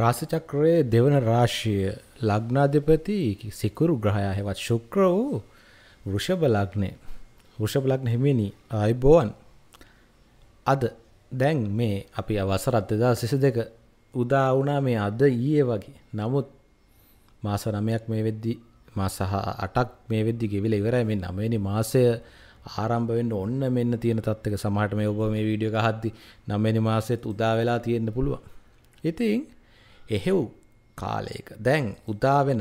රාශිචක්‍රයේ දෙවන රාශිය ලග්නාධිපති සිකුරු ග්‍රහයා හෙවත් ශුක්‍ර වූ වෘෂභ ලග්නේ. වෘෂභ ලග්න හිමිනි ආයිබෝවන්. අද දැන් මේ අපි අවසරත් 2022 උදා වුණා මේ අද ඊයේ වගේ. නමුත් මාස 9ක් මේ වෙද්දි මාස 8ක් මේ වෙද්දි ගෙවිලා ඉවරයි මේ 9 වෙනි මාසය ආරම්භ වෙන්න ඔන්න මෙන්න තියෙන තත්ත්වක සමහරට මේ ඔබ මේ වීඩියෝ එක අහද්දි 9 වෙනි මාසෙත් උදා වෙලා තියෙන්න පුළුවන්. ඉතින් එහෙව් කාලයක දැන් උදාවෙන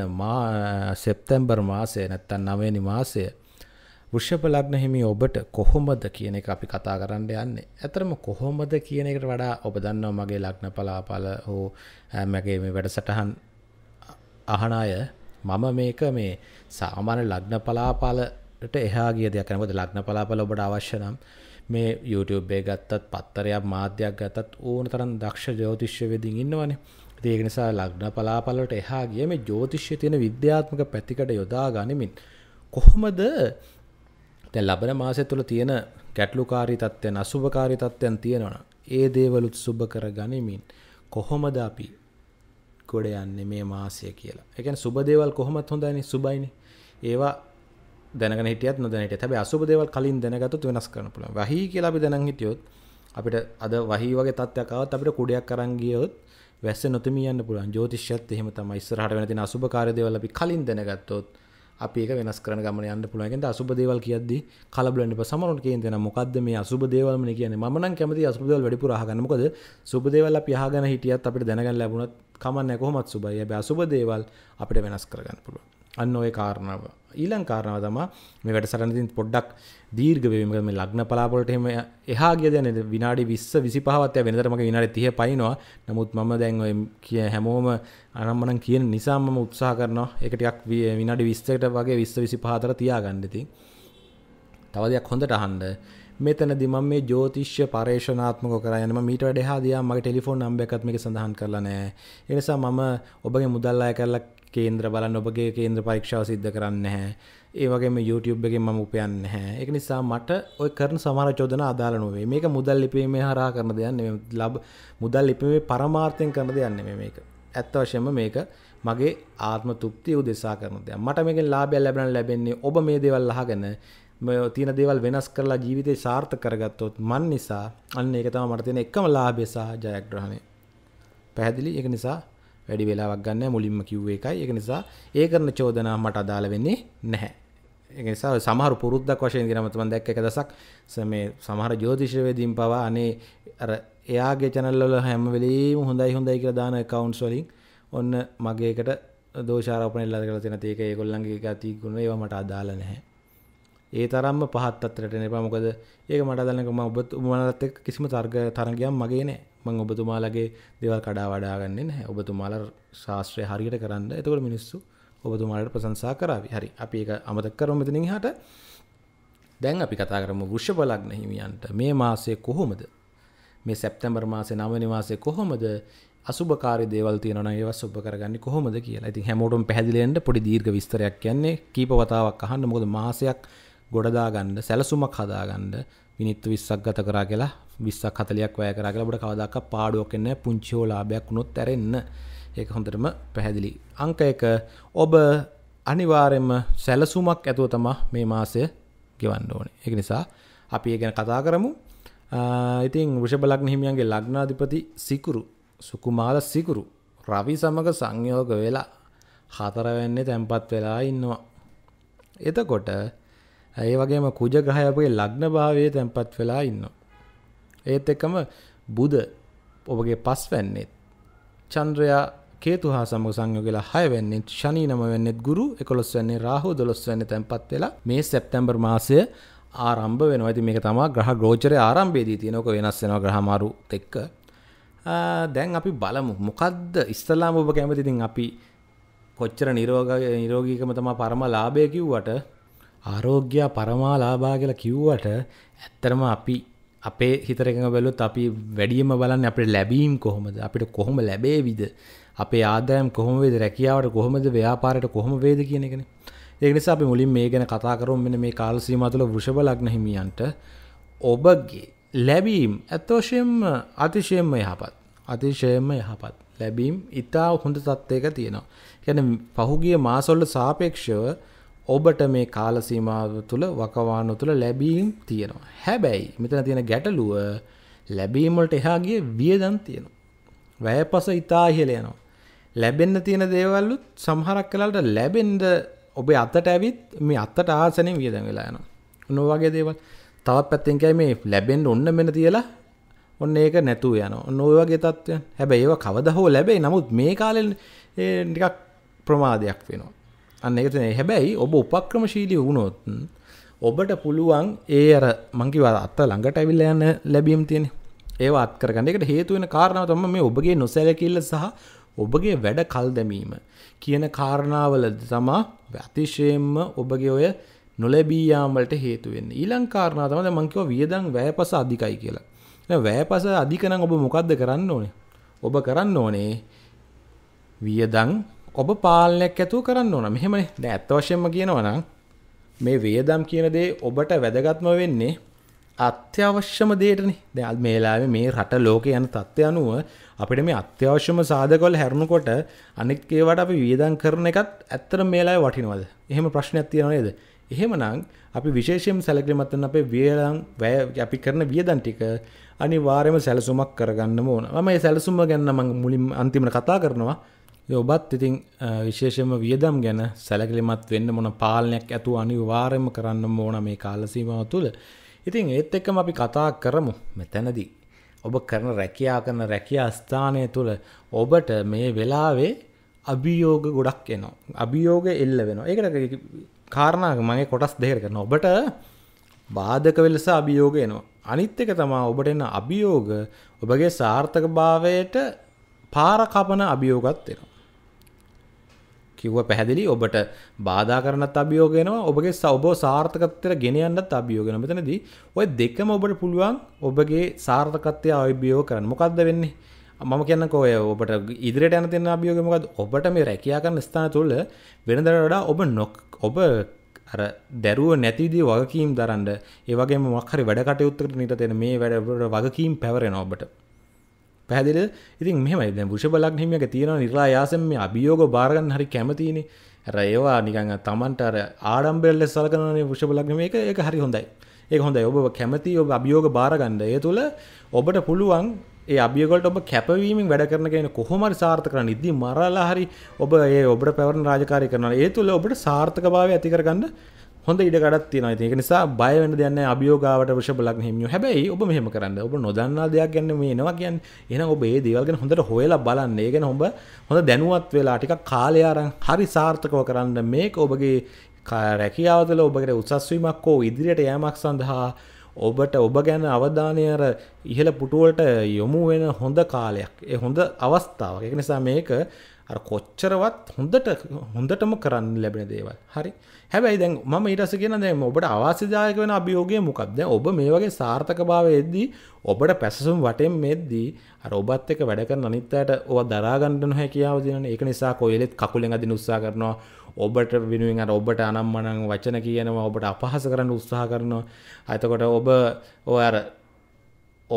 සෙප්තැම්බර් මාසය නැත්තන් නවනි මාසය වෘෂභ ලග්න හිමි ඔබට කොහොමද කියන එක අපි කතා කරන්න යන්නේ. ඇතරම කොහොමද කියන එකට වඩා ඔබ දන්නවා මගේ ලග්න පලාපල හෝ මගේ මේ වැඩසටහන් අහන අය මම මේක මේ සාමාන්‍ය ලග්න පලාපලට එහා ගිය දෙයක් නෙවෙයි. ලග්න පලාපල ඔබට අවශ්‍ය නම් මේ YouTube එක ගත්තත් පත්තරයක් මාධ්‍යයක් ගත්තත් ඕන තරම් දක්ෂ ජ්‍යොතිෂ්‍යවේදීන් ඉන්නවනේ. ඒක නිසා ලග්න පලාපලට එහා ගිය මේ ජ්‍යොතිෂය තියෙන විද්‍යාත්මක පැතිකඩ යොදා ගනිමින් කොහොමද දැන් ලබන මාසය තුළ තියෙන ගැටලුකාරී තත්ත්වයන් අසුභකාරී තත්ත්වයන් තියෙනවා ඒ දේවලුත් සුබ කර ගනිමින් කොහොමද අපි ගොඩ යන්නේ මේ මාසය කියලා. ඒ කියන්නේ සුබ දේවල් කොහොමත් හොඳයිනේ සුබයිනේ. ඒවා දැනගෙන හිටියත් නොදැන හිටියත් හැබැයි අසුබ දේවල් කලින් දැනගත්තොත් වෙනස් කරන්න පුළුවන්. වහී කියලා අපි දැනන් හිටියොත් අපිට අද වහී වගේ තත්ත්වයක් ආවත් අපිට කුඩයක් අරන් ගියොත් වැස්ස නොතමියන්න පුළුවන් ජෝතිෂ්‍යත් එහෙම තමයි ඉස්සරහට වෙන තියෙන අසුබ කාර්ය දේවල් අපි කලින් දැනගත්තොත් අපි ඒක වෙනස් කරන ගමන යන්න පුළුවන්. ඒකෙන්ද අසුබ දේවල් කියද්දී කලබල වෙන්න එපා. සමහරවිට කියන දේ නම් මොකද්ද මේ අසුබ දේවල් මනේ කියන්නේ. මම නම් කැමති අසුබ දේවල් වැඩිපුර අහගන්න. මොකද සුබ දේවල් අපි අහගෙන හිටියත් අපිට දැනගන්න ලැබුණත් කමන්නේ කොහොමත් සුබයි. හැබැයි අසුබ දේවල් අපිට වෙනස් කරගන්න පුළුවන්. අන්න ඔය කාරණාව ඊළං කාරණාව තමා මේ වැඩසටනතින් පොඩ්ඩක් දීර්ග වීම මේ ලග්න පලාපොලට එම එහා ගිය දැන විනාඩි විස්ස විසි පහවත්ය වෙනතරමක විනාඩි තිය පයිනවා නමුත් මම දැන් ඔය කිය හැමෝම අනම්මනම් කියන නිසාම උත්සා කරනවා එකටක් විනාඩි විස්සට වගේ විස්ස විසි පහතර තියාගන්නති තවදයක් හොඳට අහන්ඩ මෙතනදි මම මේ ජ්‍යොතිෂ්‍ය පරේක්ෂණාත්මකව කරා යනවා මීට වඩා එහා දිහා මගේ ටෙලිෆෝන් නම්බර් එකත් මේක සඳහන් කරලා නැහැ ඒ නිසා මම ඔබගේ මුදල් අය කරලා කේන්ද්‍ර බලන්න ඔබගේ කේන්ද්‍ර පරීක්ෂාව සිද්ධ කරන්න නැහැ. ඒ වගේම YouTube එකෙන් මම උපයන්නේ නැහැ. ඒක නිසා මට ওই කරන සමහර චෝදනා අදාළ නොවේ. මේක මුදල් ලිපීමේ හරහා කරන දෙයක් නෙමෙයි. ලබ මුදල් ලිපීමේ පරමාර්ථයෙන් කරන දෙයක් නෙමෙයි මේක. ඇත්ත වශයෙන්ම මේක මගේ ආත්ම තෘප්තිය උදෙසා කරන දෙයක්. මට මේකෙන් ලාභය ලැබෙන ලැබෙන්නේ ඔබ මේ දේවල් අහගෙන තියෙන දේවල් වෙනස් කරලා ජීවිතේ සාර්ථක කරගත්තොත් මන් නිසා අන්න ඒක තමයි මට තියෙන එකම ලාභය සහ ජයග්‍රහණය. පැහැදිලි? ඒක නිසා වැඩි වෙලාවක් ගන්න මුලින්ම කිව්වේ එකයි. ඒක නිසා ඒ කරන චෝදනා මට අදාළ වෙන්නේ නැහැ. ඒක නිසා සමහර පුරුද්දක් වශයෙන් දෙනම මම දැක්ක එක දසක් මේ සමහර ජ්‍යොතිෂවේදීන් පවා අනේ අර එයාගේ channel වල හැම වෙලෙම හොඳයි හොඳයි කියලා දාන accounts වලින් ඔන්න මගේ එකට දෝෂාරෝපණ එල්ලලා තියෙන තේක ඒගොල්ලන්ගේ ගති ගුණ ඒවා මට අදාළ නැහැ. ඒ තරම්ම පහත් අත්තරට එපා මොකද ඒක මට දන්නක ම ඔබත් උමනත් එක් කිසිම තර්ග තරගයක් මගේ නෑ මං ඔබතුමාලගේ දෙවල් කඩා වඩාගන්නේ නැහැ ඔබතුමාල ශාස්ත්‍රය හරියට කරන්න එතකට මිනිස්සු ඔබතුමාලට ප්‍රසංසා කරාව හරි අපි එක අමතක් කරොමතිනින් හට දැන් අපි කතා කරම වෘෂ්ෂ බලක්න හිමියන්ට මේ මාසය කොහොමද මේ සැප්තැම්බර් මාසේ නවනි මාසේ කොහොමද අසුභකාරි දේවල් තියෙනවා නම් ඒවා සුබ කරගන්නේ කොහොමද කියලා. ඉතින් හැමෝටම පැහැදිලි වෙන්න පොඩි දීර්ඝ විස්තරයක් කියන්නේ කීප වතාවක් අහන්න මොකද මාසයක් ගොඩදාගන්න සැලසුමක් හදාගන්න මිනිත්තු 20ක් ගත කරා කියලා 20ක් 40ක් වැය කරා කියලා ඔබට කවදාක පාඩුවක් එන්නේ පුංචි හෝ ලාභයක් වුණොත් ඇරෙන්න. ඒක හොඳටම පැහැදිලි. අංක 1 ඔබ අනිවාර්යයෙන්ම සැලසුමක් ඇතුව තමයි මේ මාසය ගෙවන්න ඕනේ. ඒක නිසා අපි ඒ ගැන කතා කරමු. ඉතින් වෘෂභ ලග්න හිමියන්ගේ ලග්නාධිපති සිකුරු සුකුමාල සිකුරු රවි සමග සංයෝග වෙලා හතරවෙන්නේ තැම්පත් වෙලා ඉන්නවා. එතකොට ඒ වගේම කුජ ග්‍රහය අපේ ලග්න භාවයේ තැන්පත් වෙලා ඉන්නවා. ඒත් එක්කම බුද ඔබගේ පස්වැන්නේ චන්ද්‍රයා කේතු හා සමග සංයෝගලා 6 වෙන්නේ ශනි 9 වෙන්නේ ගුරු 11 වෙන්නේ රාහු 12 වෙන්නේ තැන්පත් වෙලා මේ සැප්තැම්බර් මාසය ආරම්භ වෙනවා. ඉතින් මේක තමයි ග්‍රහ ගෝචරය ආරම්භයේදී තියෙන ඔක වෙනස් වෙනවා ග්‍රහ මාරුත් එක්ක. දැන් අපි බලමු මොකද්ද ඉස්ලාම ඔබ කැමති ඉතින් අපි කොච්චර නිරෝගී නිරෝගීකම තමයි පරම ලාභය කිව්වට ආරෝග්‍ය පරමාලාභා කියලා කිව්වට ඇත්තරම අපි අපේ හිතරකඟ බැලුවොත් අපි වැඩියෙන්ම බලන්නේ අපේ ලැබීම් කොහොමද අපිට කොහොම ලැබේවිද අපේ ආදායම් කොහොම වේද රැකියාවට කොහොමද ව්‍යාපාරයට කොහොම වේද කියන එකනේ ඒක නිසා අපි මුලින් මේ ගැන කතා කරමු මෙන්න මේ කාල සීමාව තුළ වෘෂභ ලග්න හිමියන්ට ඔබගේ ලැබීම් අත්වශයෙන්ම අතිශයෙන්ම යහපත් අතිශයෙන්ම යහපත් ලැබීම් ඉතා හොඳ තත්ත්වයක තියෙනවා. කියන්නේ පහුගිය මාසවල සාපේක්ෂව ඔබට මේ කාලසීමාව තුළ වකවානු තුළ ලැබීම් තියෙනවා. හැබැයි මෙතන තියෙන ගැටලුව ලැබීමට එහාගේ වියදන් තියෙනවා. වැය පස ඉතා ඉහළ යනවා. ලැබෙන්න තියෙන දේවල්ලුත් සමහරක් කලාට ලැබෙන්ද ඔබේ අතට ඇවිත් මේ අත්තට ආසනෙන් වියදන් වෙලා යනවා. නොවගේ දේවල් තවත් පැත්තෙන් කියයි මේ ලැබෙන්න ඔන්න මෙන්න තියලා ඔන්න ඒක නැතුව යනවා. ඔන්න ඔය වගේ තත්ත්වයන්. හැබැයි ඒව කවදා හෝ ලැබෙයි. නමුත් මේ කාලේ නිකක් ප්‍රමාදයක් වෙනවා. අන්න එකතන හැබැයි ඔබ උපක්‍රමශීලී වුණොත් ඔබට පුළුවන් ඒ අර මංකිවර අත්ත ළඟට ඇවිල්ල යන්න ලැබීම් තියෙන ඒවත් කරගන්න එකට හේතුවෙන කාරණාව තම මේ ඔබගේ නොසැලකිල්ල සහ ඔබගේ වැඩ කල් දැමීම කියන කාරණාවල තමා අතිශයෙන්ම ඔබගේ ඔය නොලැබීයාමලට හේතුවෙන් ඊලංකාරණාතමද මංකව වියදං වැෑපස අධිකයි කියලා වැෑපස අධිකනම් ඔබ මොකක්ද කරන්න ඕනේ ඔබ කරන්න ඕනේ වියදං ඔබ පාලනයක් ඇතුව කරන්න ඕන මෙහෙම දැ ඇත්තවශයෙන්ම කියනවනම් මේ වේදම් කියන දේ ඔබට වැදගත්ම වෙන්නේ අත්‍යවශ්‍යම දේටන දැල් මේලාව මේ රට ලෝක යන තත්ත්ව අනුව අපිට මේ අත්‍යවශ්‍යම සාධකොල් හැරුණකොට අනික්කේවට අපි වියදන් කරන එකත් ඇත්තර මේලා වටිනවද එහෙම ප්‍රශ්නයක් තියෙනවේද එහෙමනං අපි විශේෂයෙන් සැලකිලිමත්වන අපේ වියලං වැය අපි කරන වියදන් ටික අනිවාර්යම සැලසුමක් කරගන්න ඕන මම ඒ සැලසුම ගැන්න මං මුලින් අන්තිමට කතා කරනවා ඔබත් ඉතින් විශේෂම වියදම් ගැන සැලකිලිමත් වෙන්න මොන පාලනයක් ඇතු අනිවාර්යම කරන්න ඕන මේ කාලසීමාව තුළ. ඉතින් ඒත් එක්කම අපි කතා කරමු මෙතැනදී. ඔබ කරන රැකියා කරන රැකියා ස්ථානය තුළ ඔබට මේ වෙලාවේ අභියෝග ගොඩක් එනවා. අභියෝග එල්ල වෙනවා. ඒකට කාරණාව මගේ කොටස් දෙකකට කරනවා. ඔබට බාධක වෙලස අභියෝග එනවා. අනිත් එක තමයි ඔබට එන අභියෝග ඔබගේ සාර්ථකභාවයට පාර කපන අභියෝගත් එනවා. කිව්ව පැහැදිලි ඔබට බාධා කරනත් අභියෝගෙනවා ඔබගේ සෞබ සාර්ථකත්වයට ගෙනයන්නත් අභියෝගෙන මෙතනදී ඔය දෙකම ඔබට පුළුවන් ඔබගේ සාර්ථකත්වය අභියෝග කරන්න මොකක්ද වෙන්නේ මම කියන්නකෝ ඔය ඔබට ඉදිරියට යන තියෙන අභියෝගය මොකද්ද ඔබට මේ රැකියා කරන ස්ථාන තුල වෙනදට වඩා ඔබ නොක් ඔබ අර දැරුව නැතිදී වගකීම් දරන්න ඒ වගේම මොකක් හරි වැඩ කටයුත්තකට නිරත වෙන මේ වැඩ වගකීම් පැවරෙනවා ඔබට පැදිල ඉතින් මෙම පුෂ බලක් හිමියක තියෙන නිරලා යාසම මේ අභියෝග භාරගන් හරි කැමතිනේ ඇර ඒවා නිකඟ තමන්ටර ආඩම්බෙල්ල සලකනේ පුෂ බලක් මේක එක හරි හොඳයි ඒ හොඳයි ඔබ කැමති ඔබ අභියෝග භාරගන්ඩ ඒ තුළ ඔබට පුළුවන් ඒ අභියගොලට ඔබ කැපවීමෙන් වැඩ කරන කියන කොහොමරි සාර්ථක කරන්න ඉදදි මරලා හරි ඔබ ඒ ඔබට පැවරන රාජකාරය කරන ඒ තුළ ඔබට සාර්ථක භාව ඇතිකරගන්න හොඳ ඉඩකටත් තියෙන ඒක නිසා බයවෙන්න දෙන්න අභියෝගාවට වෘෂභ ලග්න හිමියෝ හැබැයි ඔබ මෙහෙම කරන්න ඔබ නොදන්නා දෙයක් ගැන මේ එනවා කියන්නේ එහෙනම් ඔබ ඒ දේවල් ගැන හොඳට හොයලා බලන්න ඒ ගැන ඔබ හොඳ දැනුවත් වෙලා ටිකක් කාලය අරන් හරි සාර්ථකව කරන්න මේක ඔබගේ රැකියාව තුළ ඔබගේ උසස් වීමක් හෝ ඉදිරියට යෑමක් සඳහා ඔබට ඔබ ගැන අවධානය අර ඉහළ පුටුවලට යොමු වෙන හොඳ කාලයක් ඒ හොඳ අවස්ථාවක් ඒක නිසා මේක අර කොච්චරවත් හොඳට හොඳටම කරන්න ලැබෙන දේවල් හරි හැබැයි දැන් මම ඊටස කියෙන දැ ඔබට අවාසිදායක වෙන අභියෝගය මොකක්ද ඔබ මේ වගේ සාර්ථකභාව එද්දී ඔබට පැසසුම් වටෙන් මෙද්දී අර ඔබත් එක වැඩ කරන අනිත්තයට ඔව දරාගණ්ඩන හැකියාව දින එක නිසා කොයිලෙත් කකුලෙන් අදින උත්සා කරනවා ඔබට වෙනුවෙන් අර ඔබට අනම්මනං වචන කියනවා ඔබට අපහස කරන්න උත්සාහ කරනවා අතකොට ඔබ ඔ අර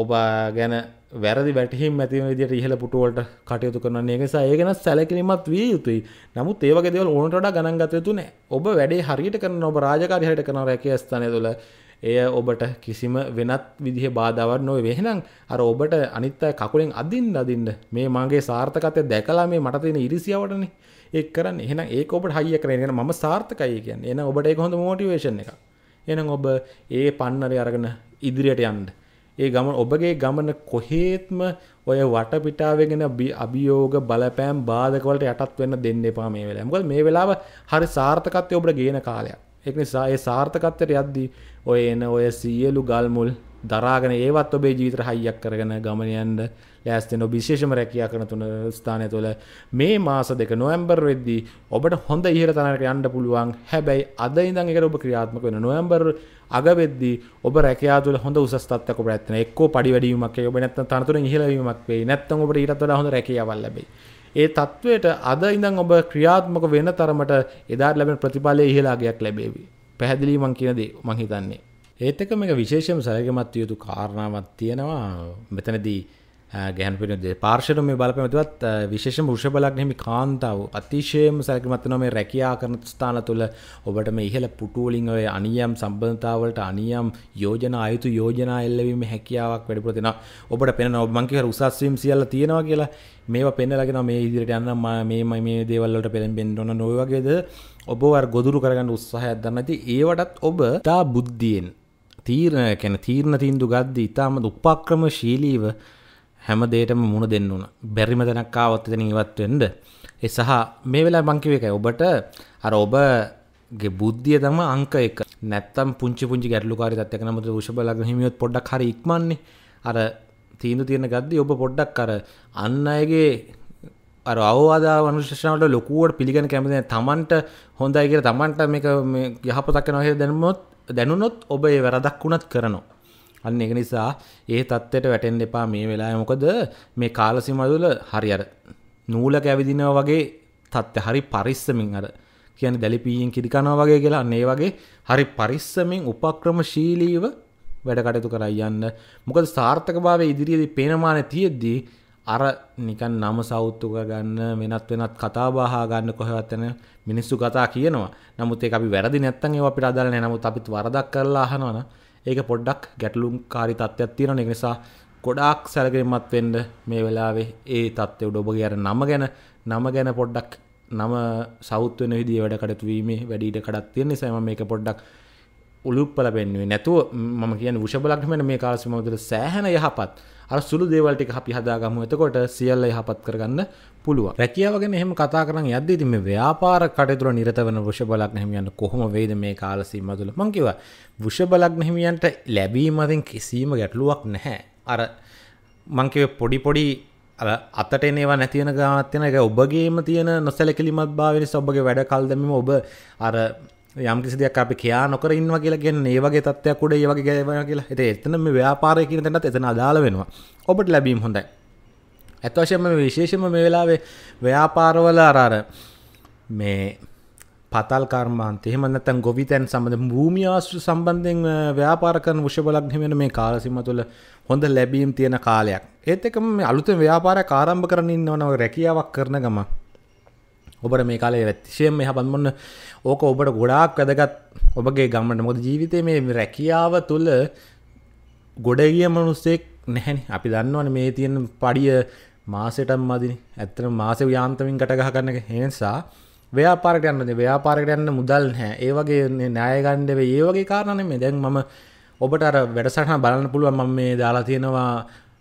ඔබ ගැන වැරදි වැටහිම් ඇති විදිට ඉහල පුටුවලට කටයුතු කරන නිසා ඒගෙන සැලකිරීමත් වී යුතුයි නමුත් ඒවගේ දෙවල් ඕනට ගණන්ගතයුතු නෑ ඔබ වැඩේ හරියට කරන ඔබ රාජකාරිහයට කරන රැක ස්ථානය තුළ එය ඔබට කිසිම වෙනත් විදිහ බාධාවත් නොව වෙහෙනම් අර ඔබට අනිත්තය කකුලෙන් අදින් අදින්න මේ මගේ සාර්ථකතය දැකලා මේ මට තියෙන ඉරිසිවටන එක් කරන්න එහෙන ඒ ඔබට හයිිය කරගෙන ම සාර්ථකයි කියන්න එන ඔබට හොඳ මෝටිවේශන් එක එනම් ඔබ ඒ පන්නරය අරගෙන ඉදිරියට යන්ට ඒ ගම ඔබගේ ගමන කොහේත්ම ඔය වටපිටාවගෙන අභියෝග බලපෑම් බාධකවලට යටත් වෙන්න දෙන්න එපා මේ වෙලාව. මොකද මේ වෙලාව හරි සාර්ථකත්වය ඔබට ගේන කාලයක්. ඒක නිසා ඒ සාර්ථකත්වයට යද්දී ඔය එන ඔය සියලු ගල්මුල් දරාගෙන ඒවත් ඔබේ ජීවිත හයියක් කරගෙන ගමනයන්ට ලෑස්තේ නො විශේෂම රැකයා කරන තුන ස්ථානය තුළ මේ මාස දෙක නොවම්බර් වෙද්දී ඔබට හොඳ ඉහර තනට යන්න පුළුවන් හැබැයි අද ඉඳන් එකට ඔබ ක්‍රියාත්මක වෙන නොවම්බර් අගවෙද්දී ඔබ රැකයා තුළ හොඳ උසස්තත්වක ප්‍රැත්න එක්කෝ පඩි වැඩීමක් ඔබ නැත්ත තනතුර ඉහලවීමක් වේ නැත්තම් ඔබට ඊටත් වඩා හොඳ රැකියාවල් ලැබෙයි ඒ තත්ත්වයට අද ඉඳන් ඔබ ක්‍රියාත්මක වෙන තරමට එදාට ලැබෙන ප්‍රතිඵලය ඉහලාගයක් ලැබේවි. පැහැදිලි මං කියන දේ මං හිතන්නේ. ඒත් එක මේක විශේෂම සයගමත් යුතු කාරණාවක් තියෙනවා මෙතනදී ගැන් පින පාර්ශන මේ බලපමතිවත් විශේෂ ෘෂ බලක් නෙමි කාන්තාව අතිශයම සැකමත්න මේ රැකයා කරන ස්ථාන තුළ ඔබට මේ ඉහල පුටුවලින් ඔය අනියම් සම්බධතාවලට අනියම් යෝජන අයුතු යෝජනා එල්ලවීම හැකියාවක් වැඩිපුරතින ඔබට පෙන ඔබංකික රුසස්වීම් සියල්ල තියෙනවා කියලා මේ පෙන්නලගෙන මේ ඉදිරිට යන්න මේ මේ දේවල්ලට පෙළෙන් බෙන්ඩොන නොවගේද ඔබවර් ගොදුරු කරගන්න උත්සාහයක් දන්නති ඒවටත් ඔබ තා බුද්ධියෙන් තීරණ කැන තීරණ තින්දු ගද්දි ඉතාම දුක්පක්‍රම ශීලීව හැම දේටම මුණ දෙන්න වුණ බැරිම දැනක්කාවත් එතන ඉවත්වෙන්ඩ එ සහ මේ වෙලා මංකිව එකයි ඔබට අර ඔබ ගේ බුද්ධිය තම අංක එක නැත්තම් පුංචි පුංචි ගැටලුකාරි තත්යක නමුද වෘෂභ ලග්න හිමියොත් පොඩ්ඩක් හරි ඉක්මන්නේ අර තීන්දුව తీරන ගද්දී ඔබ පොඩ්ඩක් අර අන් අයගේ අර අවවාද අනුශාසනාවට ලොකුවට පිළිගන්න කැමති නැහැ තමන්ට හොඳයි කියලා තමන්ට මේක යහපතක් කරනවා කියලා දැනුමොත් දැනුනොත් ඔබ ඒ වැරදක් වුණත් කරනවා. අන්න එක නිසා ඒ තත්ත්වයට වැටෙන් එපා මේ වෙලා මොකද මේ කාලසිමදුල හරි අර නූලක ඇවිදිනව වගේ තත්ත්ව හරි පරිස්සමින් අර කියන දැලිපීයෙන් කිරිකනවා වගේ කියලා ඒ වගේ හරි පරිස්සමින් උපක්‍රම ශීලීව වැඩ කටයුතු කරයි යන්න මොකද සාර්ථක භාවය ඉදිරියේදී පේනමාන තියෙද්දී අර නිකන් නම සෞතුක ගන්න වෙනත් වෙනත් කතාබාහා ගන්න කොහවත් යන මිනිස්සු කතා කියනවා නමුත් ඒ අපි වැරදි නැත්තන් ඒ අපි අදල්න නමුත් අපිත් වරදක් කරලා අහනවන ඒක පොඩ්ඩක් ගැටලුම් කාරි තත්ත්යක් තියෙන නිසා ගොඩාක් සැලකිරිමත් වෙන්ඩ මේ වෙලාවේ ඒ තත්ත්ව උඩොබගේ අර නම ගැන නම ගැන පොඩ්ඩක් නම සෞත්වන විදිී වැඩ කඩතුවීමේ වැඩිට කඩත් තියන්නේ සෑම මේක පොඩ්ඩක් උළුප්පල පෙන්ුවේ නැතුව මම කියන විෂබලක්මන මේ කාලසිමතුර සෑහන යහපත් අර සුළු දේවල් ටික අපි හදාගමු එතකොට සියල්ල යහපත් කරගන්න පුළුවන්. රැකියාව ගැන එහෙම කතා කරන් යද්දී ඉතින් මේ ව්‍යාපාර කටයුතු වල නිරත වෙන වෘෂභ ලග්න හිමියන්ට කොහොම වේද මේ කාල සීමාව තුළ? මම කිව්වා වෘෂභ ලග්න හිමියන්ට ලැබීම අතරින් කිසිම ගැටලුවක් නැහැ. අර මං කිව්වේ පොඩි පොඩි අතට ඒවා නැතිවෙන ගානත් වෙන එක ඔබගේම තියෙන නොසැලකිලිමත් භාවය නිසා ඔබගේ වැඩ කල්දමම ඔබ අර යම් කිසි දෙයක් අපි කියා නොකර ඉන්නවා කියලා කියන්නේ ඒ වගේ තත්ත්වයක් උඩ ඒ වගේ ගෑවෙනවා කියලා. ඒතේ එතන මේ ව්‍යාපාරය කියන තැනත් එතන අදාළ වෙනවා. ඔබට ලැබීම් හොඳයි. ඇත්ත වශයෙන්ම මේ විශේෂයෙන්ම මේ වෙලාවේ ව්‍යාපාරවල අර අර මේ පතල් කර්මාන්තය එහෙම නැත්නම් ගොවිතැන් සම්බන්ධ භූමි ආශ්‍රිත සම්බන්ධයෙන් ව්‍යාපාර කරන වෘෂභ වෙන මේ කාල සීම තුළ හොඳ ලැබීම් තියෙන කාලයක්. ඒත් එකම මේ අලුතෙන් ව්‍යාපාරයක් ආරම්භ කරන්න ඉන්නවනේ රැකියාවක් කරන ගමන් ඔබට මේ කාලේ රැතිශයෙන් මෙහ පන්මන්න ඕක ඔබට ගොඩාක් වැදගත් ඔබගේ ගම්මට මොද ජීවිතය මේ රැකියාව තුළ ගොඩගිය මනුස්සෙක් නැහැනි අපි දන්නවන මේ තියෙන පඩිය මාසටම් මදින ඇත්තන මාස යාන්තමින් කටගහ කරන හෙනිසා ව්‍යාපාරට යන්නද ව්‍යාපාරට යන්න මුදල් හැ ඒවගේ නෑයගණ්ඩව ඒවගේ කාරණන මේ දැන් මම ඔබට අර වැඩසටහ බලන්න පුළුවන් මම මේ දාලා තියෙනවා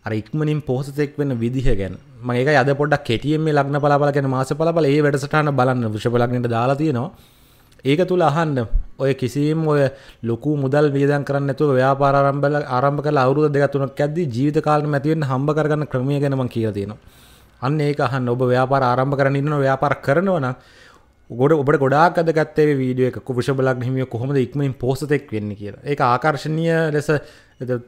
අර ඉක්මනින් පොහසතෙක් වෙන විදිහ ගැන මම ඒක අද පොඩ්ඩක් කෙටියෙන් මේ ලග්න පලාපල ගැන මාස පලාපල ඒ වැඩසටහන බලන්න වෘෂභ ලග්නෙට දාලා තියෙනවා ඒක තුල අහන්න ඔය කිසිම ඔය ලොකු මුදල් වියදම් කරන්න නැතුව ව්‍යාපාර ආරම්භල ආරම්භ කරලා අවුරුදු දෙක තුනක් යද්දී ජීවිත කාලෙම ඇති වෙන්න හම්බ කරගන්න ක්‍රමය ගැන මම කියලා තියෙනවා අන්න ඒක අහන්න ඔබ ව්‍යාපාර ආරම්භ කරන්න ඉන්නව ව්‍යාපාර කරනවා නම් ගොඩ ඔබට ගොඩාක් අදගත්තේ වීඩියක කුෂබලක් හිමිය කොහොමද ඉක්මින් පෝසතෙක් වෙන්න කියලා ඒ ආකර්ශණය ලෙස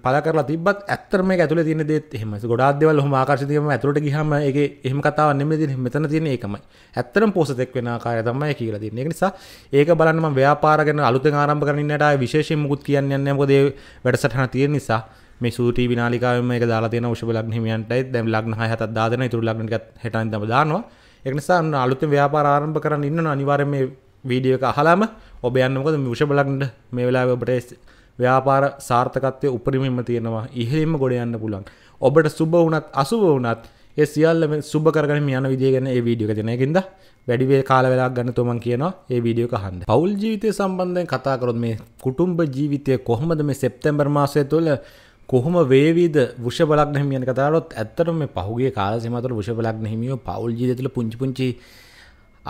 පල කරලා තිබත් ඇත්තරම ඇතුල තින දෙත් එහම ගොඩාදවල් හම ආකර්ශතියම ඇතුට ගහම එක එහම කතාව නෙම මෙතන තියෙන ඒකමයි ඇත්තරම් පෝසතෙක් වෙන කාය තමයි කියලා තින නිසා ඒක බලන්නම ව්‍යාපාරගෙන අලුත ආරම්භ කරන්නට විශේෂෙන් මුකුත් කියන්න යන්න පොදේ වැඩසටහන තියෙන නිසා මේ සූටී විනාලිකාවම එක දාලා තියෙන උෂබලක් හිමියන්ටයි දැම් ලක්න හතත් දාදන තුර ලක්නට හටන් දම දානවා එකනිසා අලුත ව්‍යාපාර ආරම්භ කරන්න ඉන්න අනිවාර්ය මේ වීඩියෝ එක අහලාම ඔබ යන්න මොකද විෂබලන්ට මේ වෙලාවේ ඔබට ව්‍යාපාර සාර්ථකත්වය උපරිමෙන්ම තියෙනවා ඉහළින්ම ගොඩ යන්න පුළුවන් ඔබට සුබ වුණත් අසුබ වුණත් ඒ සියල්ල සුබ කරගෙන යන විදිය ගැන ඒ වීඩියෝ එක දෙන එකින්ද වැඩිවේ කාල වෙලා ගන්න තුමන් කියනවා ඒ වීඩියෝ එක හන්න පවුල් ජීවිතය සම්බන්ධයෙන් කතා කරොත් මේ කුටුම්බ ජීවිතය කොහොමද මේ සෙප්තැම්බර් මාසය තුළ කොහොම වේවිද විෂ බලක් හිමියන කතාරොත් ඇත්තටම මේ පහුගේ කාල සමතර විෂ බලක් හිමියෝ පවුල් ජීවිතවල පුංචි පුංචි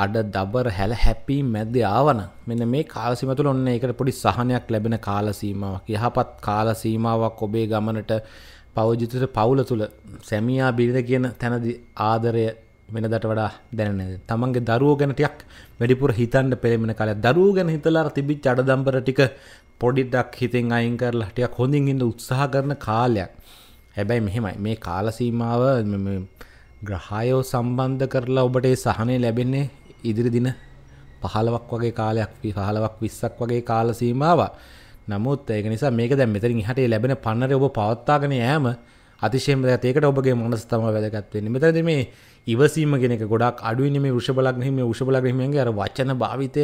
අඩ දබර හැල හැපි මැද්ද ආවන මෙන්න මේ කාලසිමතුල ඔන්න ඒකට පොඩි සහනයක් ලැබෙන කාල සීමාවක් යහපත් කාල සීමාවක් ඔබේ ගමනට පවජිතට පවුල තුළ සැමියා බිරිඳ කියන තැනදි ආදරය වෙනදට වඩා දැනනද තමන්ගේ දරුවෝ ගැනටයක් වැඩිපුර හිතන්ට පෙළෙමෙන කාලය දරුවෝ ගැන හිතලා තිබිච් අඩදම්බර ටික පොඩිටක් හිතෙන් අයින් කරලා ටිකක් හොඳින් ඉන්න උත්සාහ කරන කාලයක් හැබැයි මෙහෙමයි මේ කාල සීමාව ග්‍රහයෝ සම්බන්ධ කරලා ඔබට ඒ සහනය ලැබෙන්නේ ඉදිරි දින පහලවක් වගේ කාලයක් පහලවක් විස්සක් වගේ කාල සීමාව නමුත් ඒක නිසා මේක දැන් මෙතරින් ඉහට ලැබෙන පන්නර ඔබ පවත්තාගෙන යෑම අතිශයම දැත් ඒකට ඔබගේ මනස තමයි වැදගත් වෙන්නේ මෙතනදී මේ ඉවසීම කියන එක ගොඩක් අඩුයි නේ මේ වෘෂභ ලග්නෙහි මේ වෘෂභ ලග්නෙහිමගේ අර වචන භාවිතය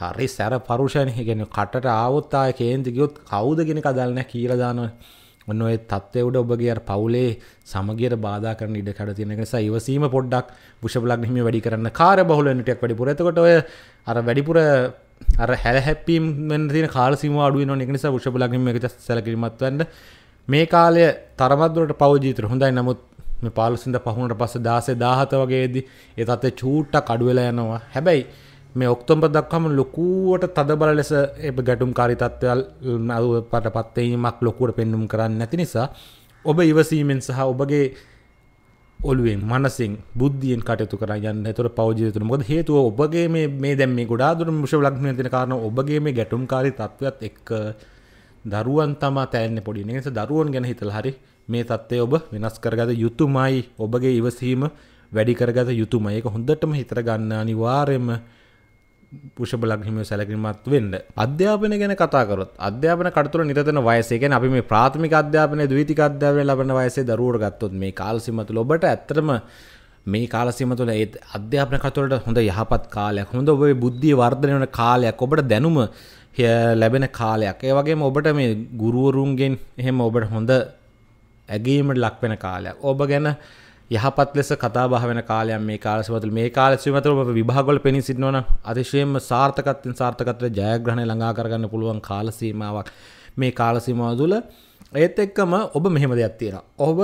හරි සැර පරුෂණය ගැන කටට ආවොත්තා කේන්තිකයොත් කවුදගෙන කදල්න කියීරදාන ඔන්න ඔය තත්වයවඩ ඔබගේ පවුලේ සමගේර බාධා කරන ඉඩ කඩ තියෙන නිසා ඉවසීම පොඩ්ඩක් බුෂපලක් හිම වැඩි කරන්න කාර බහුලනටක් වැඩිපුර ඇතකොට ඔය අර වැඩිපුර අර හැලහැපීම් තින කාල සිම අඩුව නො නිසා බුෂපලගම එක සැලකිරීමත්වන්න මේ කාලය තරමත්දුරට පවජීතර හොඳයි නමුත් මේ පාලුසින්ද පහුණට පස්ස දාසේ දාහත වගේදී ඒ තත්ත චූට්ට කඩුවෙලා යනවා හැබැයි මේ ඔක්තොම්බර් දක්වාම ලොකුවට තදබල ලෙස ගැටුම් කාරිතත්වයල් අව පට පත්තීමක් ලොකුවට පෙන්නුම් කරන්න නැති නිසා ඔබ ඉවසීමෙන් සහ ඔබගේ ඔලුවෙන් මනසින් බුද්ධියෙන් කටයුතු කර යන්න තොර පෞජිතතුන මොද හේතුව ඔබගේ මේ දැම් මේ ගොඩා දුර මුෂ ලක්ෂණ තින කාරන ඔබගේ මේ ගැටුම් කාරි තත්ත්වත් එක් දරුවන් තමා තෑන්න පොඩි නිසා දරුවන් ගැන හිතල හරි මේ තත්ත්වය ඔබ වෙනස් කරගත යුතුමයි ඔබගේ ඉවසීම වැඩි කරගත යුතුමයක හොඳටම හිතරගන්න අනිවාර්යම පුෂ බලක්හිම සැලකිරීමත් වෙන්න අධ්‍යාපන ගැන කතාකරත් අධ්‍යාපන කටතුර නිතන වයසේකෙන් අපි මේ ප්‍රාථමික අධ්‍යාපනය දවිතික අධ්‍යාපනය ලබන වයසේ දරුවර ගත්තොත් මේ කාල්සිමතු ලොබට ඇත්තරම මේ කාලසිම තුළ ඒත් අධ්‍යාපන කතුරට හොඳ යහපත් කාලයක් හොඳ ඔබේ බුද්ධිය වර්ධනය වන කාලයක් ඔබට දැනුම ලැබෙන කාලයක් ඒ වගේම ඔබට මේ ගුරුවරුන්ගෙන් එහෙම ඔබට හොඳ ඇගීමට ලක්වෙන කාලයක් ඔබ ගැන යහපත් ලෙස කතාබහ වෙන කාලයක් මේ කාලසමතුල මේ කාලසමතුල ඔබ විභාගවල පෙනී සිටිනවන අතිශයින්ම සාර්ථකත්වයෙන් සාර්ථකත්වයට ජයග්‍රහණය ළඟා කරගන්න පුළුවන් කාල සීමාවක් මේ කාල සීමාව තුළ ඒත් එක්කම ඔබ මෙහෙම දෙයක් තියෙනවා. ඔබ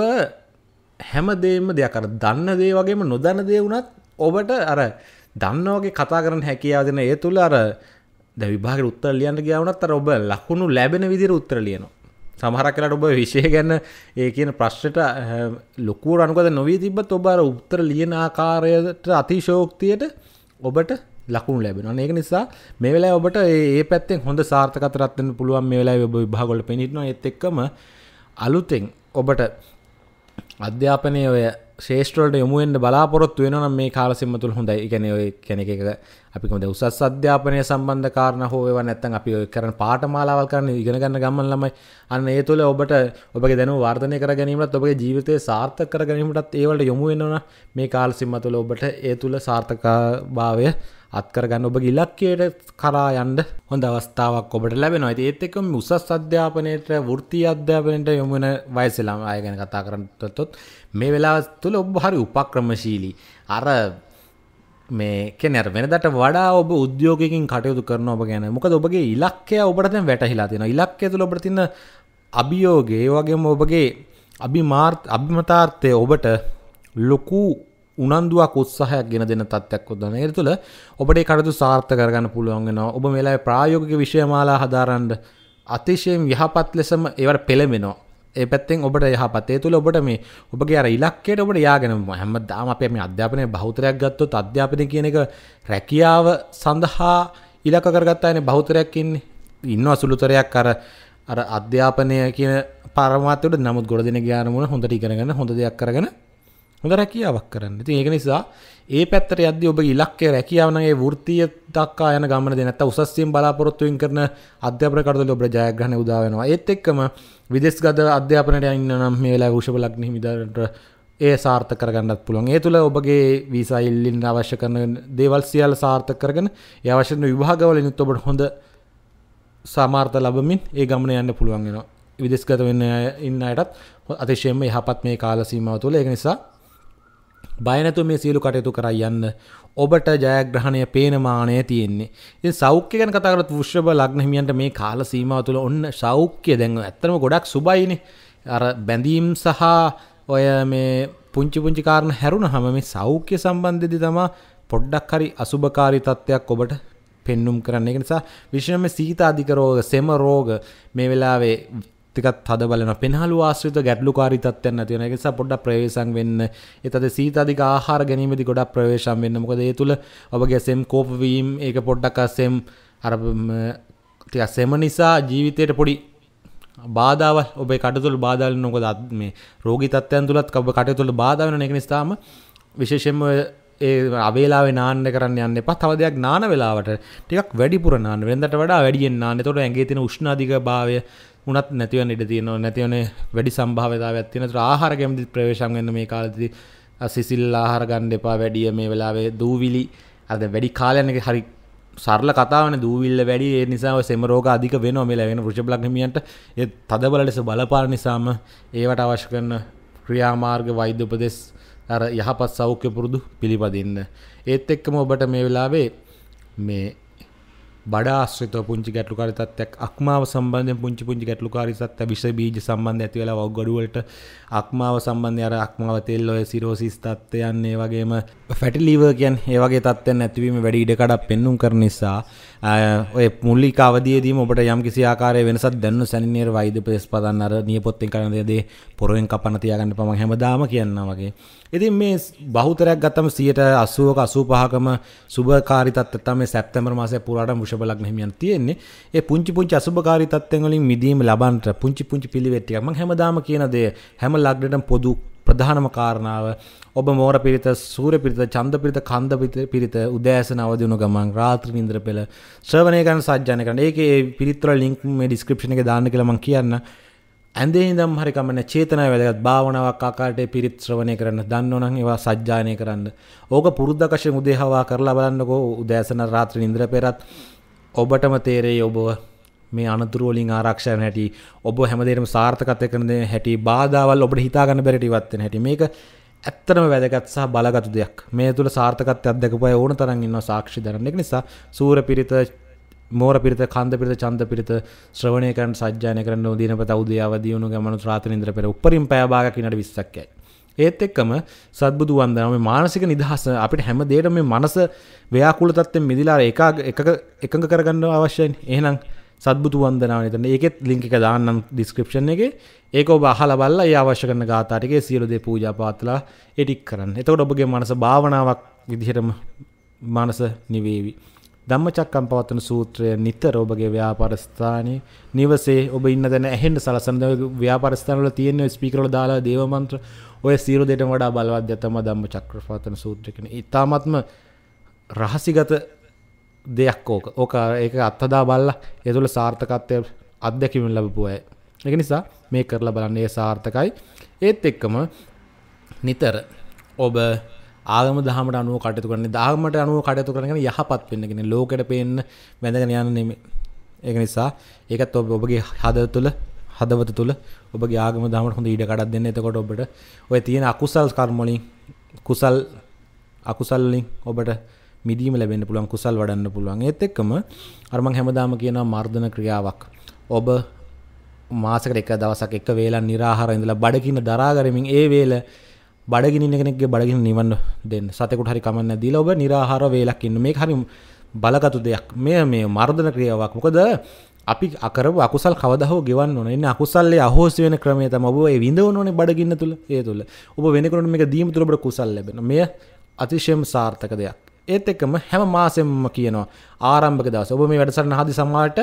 හැමදේම දෙයක් අර දන්න දේ වගේම නොදන්න දේ වුණත් ඔබට අර දන්නවගේ කතා කරන්න හැකියාව දෙන ඒ තුළ අර ද විභාග උත්තර ලියන්න ගියා වුණත් අර ඔබ ලකුණු ලැබෙන විදිහට උත්තර ලියනවා. සමහරක්ලට ඔබ විශය ගැන්න ඒ කියන ප්‍රශ්ට ලොකුරන්කද නොවී තිබත් ඔබර උත්තර ලියන ආකාරයට අතිශෝක්තියට ඔබට ලකුණ ලැබෙන ඒක නිසා මෙවෙලා ඔබට ඒ පැත්තෙන් හොඳ සාර්ථකතරත්වන්න පුළුවන් මෙවෙලා ඔබ විභාගොල පිණිටන එත් එක්කම අලුතෙන් ඔබට අධ්‍යාපනය ඔය ශේෂ්ට්‍රලට යොමුුවෙන්ට බලාපොරොත් වෙන මේ කාලසිම තුළ හොඳ එකන ඔය කෙනෙක අපිකොද උසස් අධ්‍යාපනය සම්බන්ධ කාරණ හෝව නැත්තන් අපි කරන පාටමාලාවල් කරන ඉගෙනගන්න ගම්මන් ළමයි අන්න ඒ තුළ ඔබට ඔබගේ දැනු වර්ධනය කර ගැනීමට ඔබගේ ජීවිතය සාර්ථ කර ගැනීමටත් ඒවලට යොමුුවෙන්වන මේ කාලසිම්ම තුළ ඔබට ඒ තුළ සාර්ථකභාවය අත්කරගන්න ඔබ ඉලක්කයට කරා යන්න හොඳ අවස්ථාවක් ඔබට ලැබෙනවා ඒත් එක්කම උසස් අධ්‍යාපනයට වෘත්ති අධ්‍යාපනයට යොමු වෙන වයසෙලම අය ගැන කතා කරන්නත් මේ වෙලාව තුළ ඔබ හරි උපක්‍රමශීලී අර මේ කෙනර වෙනදට වඩා ඔබ උද්‍යෝගකින් කටයුතු කරන ඔබ ගැන මොකද ඔබගේ ඉලක්කය ඔබට වැටහිලා තියෙන ඉලක්කය තුළ ඔබට තින්න අභියෝගේ වගේම ඔබගේ අභිමාර්ථ අභිමතාර්ථය ඔබට ලොකු උනන්දුවක් උත්සාහයක් ගෙන දෙන තත්ත්වයක් උදන. ඒ තුළ ඔබට ඒ කටයුතු සාර්ථක කරගන්න පුළුවන් වෙනවා. ඔබ මේ වෙලාවේ ප්‍රායෝගික විෂයමාලා හදාරන්න අතිශයින් යහපත් ලෙසම ඒවට පෙළඹෙනවා. ඒ පැත්තෙන් ඔබට යහපතේ තුළ ඔබට මේ ඔබගේ අර ඉලක්කයට ඔබට යාගෙන හැමදාම අපේ මේ අධ්‍යාපනයේ බහුතරයක් ගත්තොත් අධ්‍යාපනය කියන එක රැකියාව සඳහා ඉලක්ක කරගත්ත අයනේ බහුතරයක් ඉන්නේ. ඉන්නවා සුළුතරයක් අර අර අධ්‍යාපනය කියන පරමාර්ථයට නමුත් ගොඩ දෙන ඥාන මුල හොඳට ඉගෙන ගන්න හොඳ දෙයක් කරගෙන හොඳ රැකියාවක් කරන්න. ඉතින් ඒක නිසා ඒ පැත්තට යද්දී ඔබගේ ඉලක්කය රැකියාව නම් ඒ වෘත්තීය දක්වා යන ගමනදී නැත්තම් උසස්සියම් බලාපොරොත්තු වෙන කරන අධ්‍යාපන කටයුතු වල ඔබට ජයග්‍රහණ උදා වෙනවා. ඒත් එක්කම විදේශගත අධ්‍යාපනයට යන්න නම් මේ වෙලාවේ වෘෂභ ලග්න හිමිදාරට ඒ සාර්ථක කරගන්නත් පුළුවන්. ඒ තුළ ඔබගේ වීසා ඉල්ලින්න අවශ්‍ය කරන දේවල් සියල්ල සාර්ථක කරගෙන ඒ අවශ්‍ය වෙන විභාගවලිනුත් ඔබට හොඳ සාමාර්ථ ලැබමින් ඒ ගමන යන්න පුළුවන් වෙනවා. විදේශගත වෙන්න ඉන්න අයටත් අතිශයම යහපත් මේ කාල සීමාව තුළ ඒක නිසා බයනැතු මේ සියලු කටයුතු කරයි යන්න ඔබට ජයග්‍රහණය පේනමානය තියෙන්නේ ඉ සෞඛ්‍ය ගැන කතාකරත් විශ්්‍රභ ලග්නහිමියන්ට මේ කාල සීමාව තුළ ඔන්න සෞඛ්‍ය දැන්ව ඇත්තම ගොඩක් සුබයින අර බැඳීම් සහ ඔය මේ පුංචි පුංචි කාරණ හැරුණ හම මේ සෞඛ්‍ය සම්බන්ධදි තමා පොඩ්ඩක් හරි අසුභකාරි තත්ත්වයක් ඔබට පෙන්නුම් කරන්න එක නිසා විශෂම සීතාධික රෝග සෙම රෝග මේ වෙලාවේ තිකත් හද බලන පෙනහලු ආශ්‍රිත ගැටලු කාරිතත්වයන් නැති වෙන නිසා පොඩ්ඩක් ප්‍රවේශම් වෙන්න. ඒතද සීතධික ආහාර ගැනීමේදී ගොඩක් ප්‍රවේශම් වෙන්න. මොකද ඒ තුල ඔබගේ සෙම් කෝප වීම ඒක පොඩ්ඩක් අසෙම් අර ටිකක් සෙම නිසා ජීවිතයට පොඩි බාධාවල් ඔබේ කටතුළු බාධා වෙනවා. මොකද මේ රෝගී තත්ත්වයන් තුලත් ඔබ කටතුළු බාධා වෙන එක නිසාම විශේෂයෙන්ම ඒ අවේලාව නාන්න කරන්න යන්න එපා තව දෙයක් නාන වෙලාවට ටිකක් වැඩිපුර නාන්න වෙනදට වඩා වැඩියෙන් නාන්න එතකොට ඇඟේ තියෙන උෂ්ණාධික භාවය උනත් නැති වෙන්න ඉඩ තියෙනවා නැති වෙන වැඩි සම්භාවිතාවයක් තියෙනවා ඒතර ආහාර කැමති ප්‍රවේශම් වෙන්න මේ කාලෙදී සිසිල් ආහාර ගන්න එපා වැඩිය මේ වෙලාවේ දූවිලි අද වැඩි කාලයනක හරි සරල කතාවන දූවිල්ල වැඩි ඒ නිසා සෙමරෝග අධික වෙනවා මේ ලැබෙන වෘෂභ ලග්නමියන්ට ඒ තදබල ලෙස බලපාන නිසාම ඒවට අවශ්‍ය කරන ක්‍රියාමාර්ග වෛද්‍ය උපදෙස් අර යහපත් සෞඛ්‍ය පුරුදු පිළිපදින්න. ඒත් එක්කම ඔබට මේ වෙලාවේ මේ බඩාශ්‍රිතව පුංචි ගැටලුකාරී තත්ත්වයක් අක්මාව සම්බන්ධයෙන් පුංචි පුංචි ගැටලුකාරී තත්ත්ව විෂ බීජ සම්බන්ධ ඇති වෙලා වග්ගඩුවලට අක්මාව සම්බන්ධය අර අක්මාව තෙල් ඔය සිරෝසිස් තත්ත්වයන් ඒ වගේම ෆැටිලීව කියන් ඒවගේ තත්වයන් ඇතිවීම වැඩි ඉඩකඩක් පෙන්නුම් කර නිසා ඔය මුල්ලික අවදියදීම ඔබට යම් කිසි ආකාරය වෙනසක් දැනු සැනිනීර වෛද්‍ය ප්‍රතිස්පදන් අර නියපොත්තෙන් කරන දේ පොරෙන් කපන්න තියාගන්න පමන් හැමදාම කියනවා වගේ. ඉතින් මේ බහුතරයක් ගත්තම 80ක 85කම සුභකාරී තත්ත්වය තමයි සැප්තැම්බර් මාසයේ පුරාටම වෘෂභ ලග්න හිමියන් තියෙන්නේ. ඒ පුංචි පුංචි අසුභකාරී තත්ත්වෙන් වලින් මිදීම ලබන්නට පුංචි පුංචි පිළිවෙත් ටිකක් මම හැමදාම කියන දේ හැම ලග්නටම පොදු ප්‍රධානම කාරණාව ඔබ මෝර පිරිත සූර පිරිත චන්ද පිරිත කන්ද පිරිත උදෑසන අවදිුණු ගමන් රාත්‍ර නින්ද්‍ර පෙළ ශ්‍රවණය කරන සජ්ජන කරන ඒක පිරිත්තුර ලින්ක් මේ ඩිස්ක්‍රපෂණ එක දාන්න කළම කියන්න ඇදේ දම් හරිකමන චේතන වැදගත් භාවනාවක් ආකාරට පිරිත් ශ්‍රවණය කරන්න දන්න නම් ඒවා සජ්ජානය කරන්න ඕක පුරුද්ධකශය උදේහවා කරලා බලන්නකෝ උදෑසන රාත්‍ර නින්ද්‍ර පෙරත් ඔබටම තේරෙයි ඔබව මේ අනතුරුවලින් ආරක්ෂණ හැටි ඔබ හැමදේරම සාර්ථකතය කරන හැටි බාධාවල් ඔබට හිතාගන්න බැරටිවත්වෙන හැටි මේක ඇත්තනම වැදගත් සහ බලගතු දෙයක් මේ තුළ සාර්ථකත් අදකපය ඕන තරන් ඉන්න සාක්ෂි දරන්නෙක් නිසා සූර පිරිත මෝර පිරිත කන්ද පිරිත චන්ද පිරිත ශ්‍රවණයකන් සජ්‍යාන කරන දීන තවදයාව දියුණු ගමන ්‍රාතනින්ද්‍ර පෙර උපරින් පෑබාග කිනට විස්සක්කයි. ඒත් එක්කම සත්බුදු වන්දනම මානසික නිදහස අපිට හැම දේට මේ මනස ව්‍යයාකුල තත්වෙන් මිදිලාර එක එකඟ කරගන්න අවශ්‍යයෙන් ඒනම් සද්බුතු වන්දනාව එතන ඒකෙත් ලිංක එක දාන්නම් ඩිස්ක්‍රිප්ෂන් එකේ ඒක ඔබ අහලා බලලා ඒ අවශ්‍ය කරන ගාථාටිකේ සියලු දේ පූජා පාත්‍රලා එඩිට් කරන්න. එතකොට ඔබගේ මනස භාවනාවක් විදිහටම මනස නිවේවි. ධම්මචක්කම් පවත්තන සූත්‍රය නිතර ඔබගේ ව්‍යාපාර ස්ථානයේ නිවසේ ඔබ ඉන්න දැන ඇහෙන්න සලසන ව්‍යාපාර ස්ථානවල තියෙන ස්පීකර් වල දාලා දේව මන්ත්‍ර ඔය සියලු දේටම වඩා බලවත් දෙයක් තමයි ධම්මචක්කපවත්තන සූත්‍රය කියන්නේ. ඊ타ත්ම රහසිගත දෙයක් ඕක ඕක ඒක අත්හදා බල්ල යතුළ සාර්ථකත්වය අත්දැකිමින් ලබපුය එක නිසා මේ කරලා බලන්නේ සාර්ථකයි ඒත් එක්කම නිතර ඔබ ආගම දහමට අනුව කටයුතු කරන්නේ දාහමට අනුව කටයුතු කරගෙන යහපත් වෙන්නගෙන ලෝකෙට පේන්න වැඳගෙන යන්න නෙමෙයි ඒක නිසා ඒකත් ඔබ ඔබගේ හදවත තුළ හදවත තුළ ඔබගේ ආගම දහමට හොඳ ඉඩ කඩක් දෙන්න එතකොට ඔබට ඔය තියෙන අකුසල් කර්ම වලින් කුසල් අකුසල් වලින් ඔබට මිදීම ලැබෙන්න පුළුවන් කුසල් වඩන්න පුළුවන් ඒත් එක්කම අර මං හැමදාම කියනවා මර්ධන ක්‍රියාවක් ඔබ මාසකට එක දවසක් එක වේලක් निराහාර ඉඳලා බඩගින්න දරා ගනිමින් ඒ වේල බඩගිනින කෙනෙක්ගේ බඩගින්න නිවන්න දෙන්න සතෙකුට හරි කමක් නැහැ දීලා ඔබ निराහාර වේලක් ඉන්න මේක හරි බලගතු දෙයක් මේ මේ මර්ධන ක්‍රියාවක් මොකද අපි අකරව අකුසල් කවදා හෝ ගෙවන්න ඕන. ඉන්නේ අකුසල්ලේ අහෝසි වෙන ක්‍රමය තමයි ඔබ ඒ විඳවන ඕනේ බඩගින්න තුල. ඒ තුල. ඔබ වෙනකොට මේක දීම තුල ඔබට කුසල් ලැබෙනවා. මෙය අතිශයම සාර්ථක දෙයක්. ඒත් එකම හැම මාසෙම කියනවා ආරම්භක දවස. ඔබ මේ වැඩසටහන හදි සමහරට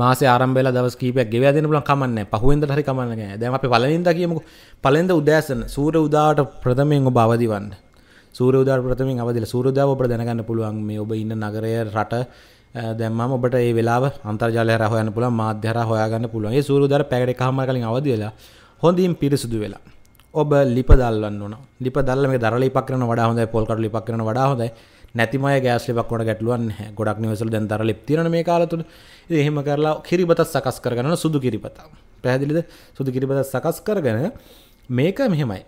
මාසේ ආරම්භ වෙලා දවස් කීපයක් ගෙවලා දෙන්න පුළුවන් කමක් නැහැ. පහුවෙන්දට හරි කමක් නැහැ. දැන් අපි පළවෙනිදා කියමුකෝ. පළවෙනිද උදෑසන සූර්ය උදාට ප්‍රථමයෙන් ඔබ අවදිවන්න. සූර්ය උදාට ප්‍රථමයෙන් අවදිලා සූර්ය උදාව ඔබට දැනගන්න පුළුවන් මේ ඔබ ඉන්න නගරය රට දැම්මම ඔබට ඒ වෙලාව අන්තර්ජාලය හරහා හොයන්න පුළුවන් මාධ්‍ය හරහා හොයාගන්න පුළුවන්. ඒ සූර්ය උදාර පැයකට එකමාර කලින් අවදි වෙලා හොඳින් පිරිසුදු වෙලා ඔබ ලිප දල්ලන්න ඕන ලිප දල්ල මේ දර ලිපක් කරන වඩා හොඳයි පොල් කඩු ලිපක් කරන වඩා හොඳයි නැතිමය ගෑස් ලිපක් වඩ ගැටලුවන් ගොඩක් නිවසල දැන් දර ලිප තියෙන මේ කාලය තුල ඉතින් එහෙම කරලා කිරිබත සකස් කරගන්න සුදු කිරිබත පැහැදිලිද සුදු කිරිබත සකස් කරගෙන මේක මෙහෙමයි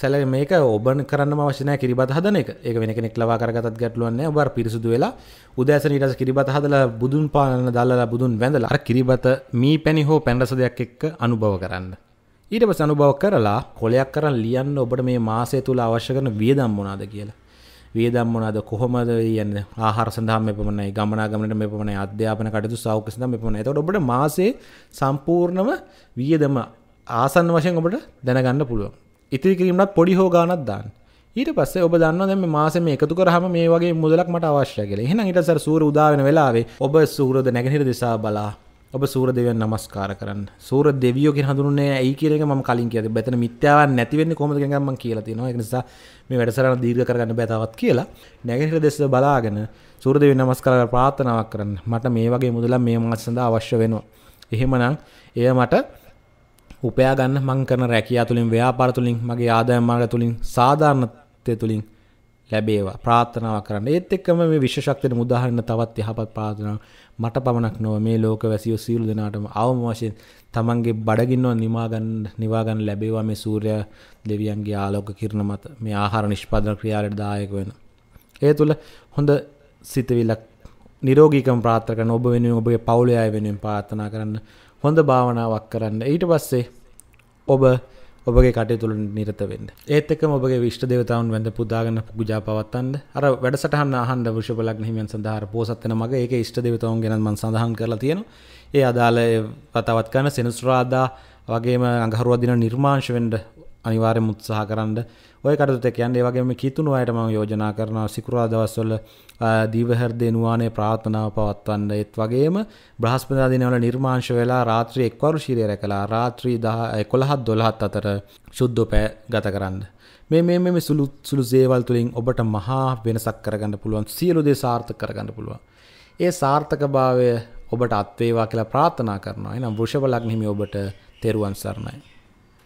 සැල මේක ඔබන් කරන්න අවශ්‍යන කිරිබත් හදන එක ඒක වෙන කෙනෙක් ලවා කරගතත් ගැටලුවන්නේ ඔබ පිරිසුදු වෙලා උදෑසන ඊට පස්සේ කිරිබත් හදලා බුදුන් පානන දාලා බුදුන් වැඳලා අර කිරිබත මී පැණි හෝ පැන් රස දෙයක් එක්ක අනුභව කරන්න ඊට පස්සේ අනුභව කරලා කොලයක් කරන් ලියන්න ඔබට මේ මාසය තුල අවශ්‍ය කරන වියදම් මොනවාද කියලා. වියදම් මොනවාද කොහොමද කියන්නේ ආහාර සඳහා මෙපමණයි ගමනාගමනට මෙපමණයි අධ්‍යාපන කටයුතු සෞඛ්‍ය සඳහා මෙපමණයි. එතකොට ඔබට මාසයේ සම්පූර්ණම වියදම ආසන්න වශයෙන් ඔබට දැනගන්න පුළුවන්. ඉතිරි කිරීමවත් පොඩි හෝ ගාණක් දාන්න. ඊට පස්සේ ඔබ දන්නවා දැන් මේ මාසෙ මේ එකතු කරාම මේ වගේ මුදලක් මට අවශ්‍යයි කියලා. එහෙනම් ඊට පස්සේ සූර්ය උදා වෙන වෙලාවේ ඔබ සූර්යද නැගෙනහිර දිශා බලා ඔබ සූර දෙවන් නමස්කාර කරන්න සූර දෙවියෝක හඳුනේ ඒ කියරක ම කලින් කියද බැතන මිත්‍යාව නැතිවෙන්න කොමදගම කියලා තියෙනවා නිසා මේ වැඩසරන දීර්ග කරගන්න බැතවත් කියලා නැගහිට දෙස බලාගෙන සූර දෙවෙන් නමස්කාර ප්‍රාථනාවක් කරන්න මට මේ වගේ මුදල මේ මත්සඳ අවශ්‍ය වෙනවා එහෙමනම් එය මට උපයාගන්න මං කරන රැකයා තුළින් ව්‍යාපාර තුළින් මගේ ආදායම්මාග තුළින් සාධාරණතය තුළින් ලැබේවා ප්‍රාථනාව කරන්න ඒත් එක්කම මේ විශෂක්තයට මුදාහරන්න තවත් යහපත් පාදන මට පමණක් නොව මේ ලෝක වැසියෝ සියලු දෙනාටම අවම වශයෙන් තමන්ගේ බඩගින්නව නිවාගන්න නිවාගන්න ලැබේවා මේ සූර්ය දෙවියන්ගේ ආලෝක කිරණ මත මේ ආහාර නිෂ්පාදන ක්‍රියාවට දායක වෙන. ඒ තුළ හොඳ සිතවිල්ලක් නිරෝගීකම ප්‍රාර්ථනා කරන ඔබ වෙනුවෙන් ඔබගේ පවුලේ අය වෙනුවෙන් ප්‍රාර්ථනා කරන්න හොඳ භාවනාවක් කරන්න. ඊට පස්සේ ඔබ ඔබගේ කටයුතුළ නිරත වෙන්න ඒත්තක ඔබගේ විෂ්ට දෙවතාවන් වැඳ පුදාගන්න පුජා පවත්තන්න අර වැඩසටහන් අහන්ඩ විෂපලක් හිමියන් සඳහර පෝසත්වන මගේ ඒක ඉෂ්ට දෙවතවන් ගැනම සඳහන් කරලා තියෙන ඒ අදාළ පතවත් කරන සෙනස්රාදා වගේම අඟහරුවදින නිර්මාංශ වෙන්ඩ අනිවාරය මුත්සාහ කරන්න ඔය කටයුතු කියන්නේ ඒ වගේම කිතුණු අයට මම යෝජනා කරනවා සිකුරාදා දවස්වල දිවහර්දේ නුවානේ ප්‍රාර්ථනාව පවත්වන්න ඒත් වගේම බ්‍රහස්පතින්දා දිනවල නිර්මාංශ වෙලා රාත්‍රී එක්වරු ශීලය රැකලා රාත්‍රී 10 11 12 අතර සුද්ධ පැය ගත කරන්න. මේ මේ මේ සුළු සුළු දේවල් තුලින් ඔබට මහා වෙනසක් කරගන්න පුළුවන් සියලු දේ සාර්ථක කරගන්න පුළුවන්. ඒ සාර්ථකභාවය ඔබට අත්වේවා කියලා ප්‍රාර්ථනා කරනවා. එහෙනම් වෘෂභ ලග්න හිමි ඔබට තෙරුවන් සරණයි.